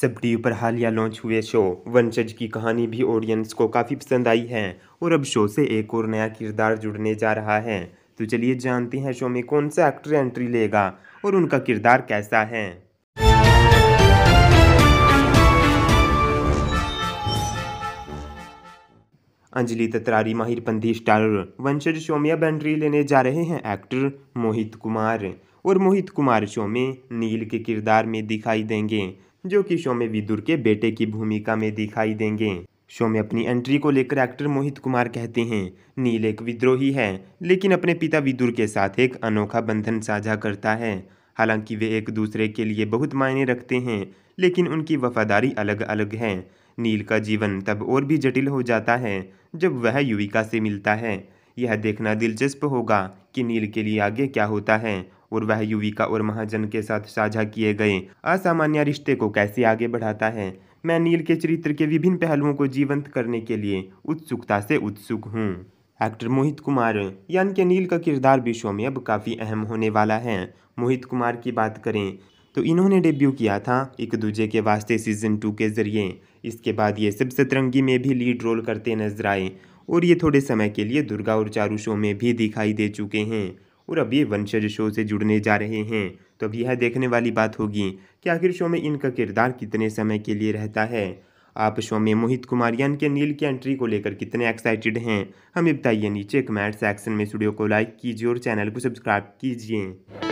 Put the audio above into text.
सब टीवी पर हालिया लॉन्च हुए शो वंशज की कहानी भी ऑडियंस को काफ़ी पसंद आई है और अब शो से एक और नया किरदार जुड़ने जा रहा है तो चलिए जानते हैं शो में कौन सा एक्टर एंट्री लेगा और उनका किरदार कैसा है अंजलि ततरारी माहिर पंथी स्टार वंशज शो में अब एंट्री लेने जा रहे हैं एक्टर मोहित कुमार और मोहित कुमार शो में नील के किरदार में दिखाई देंगे जो कि शो में विदुर के बेटे की भूमिका में दिखाई देंगे शो में अपनी एंट्री को लेकर एक्टर मोहित कुमार कहते हैं नील एक विद्रोही है लेकिन अपने पिता विदुर के साथ एक अनोखा बंधन साझा करता है हालांकि वे एक दूसरे के लिए बहुत मायने रखते हैं लेकिन उनकी वफादारी अलग अलग है नील का जीवन तब और भी जटिल हो जाता है जब वह युविका से मिलता है यह देखना दिलचस्प होगा कि नील के लिए आगे क्या होता है और वह युविका और महाजन के साथ साझा किए गए असामान्य रिश्ते को कैसे आगे बढ़ाता है मैं नील के चरित्र के विभिन्न पहलुओं को जीवंत करने के लिए उत्सुकता से उत्सुक हूँ एक्टर मोहित कुमार यान के नील का किरदार शो में अब काफ़ी अहम होने वाला है मोहित कुमार की बात करें तो इन्होंने डेब्यू किया था एक दूजे के वास्ते सीजन टू के जरिए इसके बाद ये सब सतरंगी में भी लीड रोल करते नजर आए और ये थोड़े समय के लिए दुर्गा और चारू शो में भी दिखाई दे चुके हैं और अब ये वंशज शो से जुड़ने जा रहे हैं तो अब यह देखने वाली बात होगी कि आखिर शो में इनका किरदार कितने समय के लिए रहता है आप शो में मोहित कुमारियान के नील की एंट्री को लेकर कितने एक्साइटेड हैं हमें बताइए नीचे कमेंट सेक्शन में स्टूडियो को लाइक कीजिए और चैनल को सब्सक्राइब कीजिए